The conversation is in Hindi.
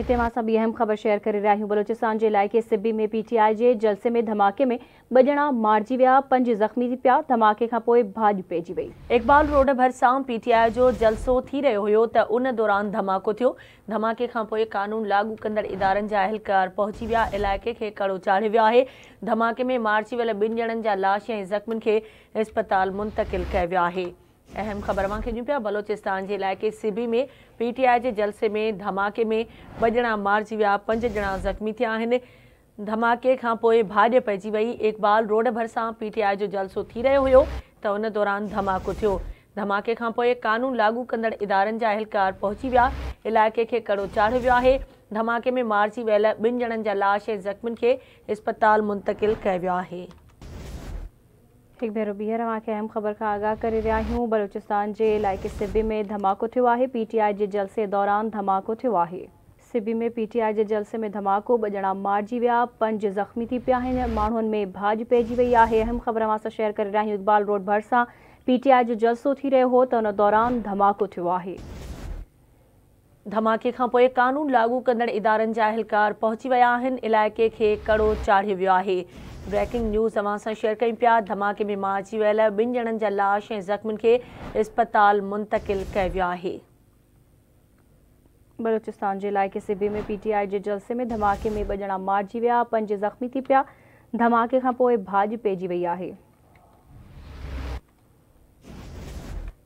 इतने मां अहम ख़बर शेयर कर रहिया आहियूं बलोचिस्तान के इलाके सिब्बी में पीटीआई के जलसे में धमाके में ॿ ॼणा मारिजी विया पंज ज़ख़्मी थी पिया धमाके खां पोइ भाॼ पइजी इकबाल रोड भरिसां पीटीआई जो जलसो थी रहियो हुयो त उन दौरान धमाको थियो धमाके खां कानून लागू कदड़ इदार जा अहलकार पहुची विया इलाइक़े खे कड़ो चाढ़े वियो आहे धमाके में मार्ची वियल बिन जणन जा लाश ऐं ज़ख़्मियुनि खे मुंतकिल कयो वियो अहम ख़बर मां खिजूं बलोचिस्तान के इलाके सिबी में पीटीआई के जलसे में धमाके में ॿ ॼणा मारिजी विया पंज ॼणा ज़ख़्मी थे धमाके खां पोइ भाॼ पइजी इकबाल रोड भरसा पीटीआई जो जलसो थी रो हुयो त हुन दौरान धमाको थियो धमाके खां कानून लागू कदड़ इदारनि जा पहुंची पहुची इलाके के कड़ो चाढ़ो वो है धमाके में मारिजी वियल बिन ॼणनि जा लाश ऐं ज़ख़्मियुनि खे मुंतकिल कयो वियो एक भेरो बीहर अव्हांखे अहम ख़बर का आगाह कर रहा हूँ बलूचिस्तान के इलाके सिबी में धमाको थियो आहे पीटीआई के जलसे दौरान धमाको थो है सिबी में पीटीआई के जलसे में धमाको ब जणा मार पंज ज़ख़्मी थी पिया आहिनि में भाज पे वही है अहम ख़बर अव्हां शेयर कर रहा हूँ इकबाल रोड भरसा पीटीआई जो जलसो थी रो हो तो उन दौरान धमाको थो है धमाके खां पोइ कानून लागू कंदड़ इदारनि जा एहिलकार पहुची विया आहिनि इलाइक़े खे कड़ो चाढ़ियो वियो आहे ब्रेकिंग न्यूज़ तव्हां सां शेयर कयूं पिया धमाके में मारिजी वियल ॿिनि ॼणनि जा लाश ऐं ज़ख़्मनि खे इस्पताल मुंतकिल कयो वियो आहे बलोचिस्तान जे इलाइक़े सिबी में पी टी आई जे जलसे में धमाके में ॿ जणा मारिजी विया पंज ज़ख़्मी थी पिया धमाके खां पोइ भाॼी पइजी वई आहे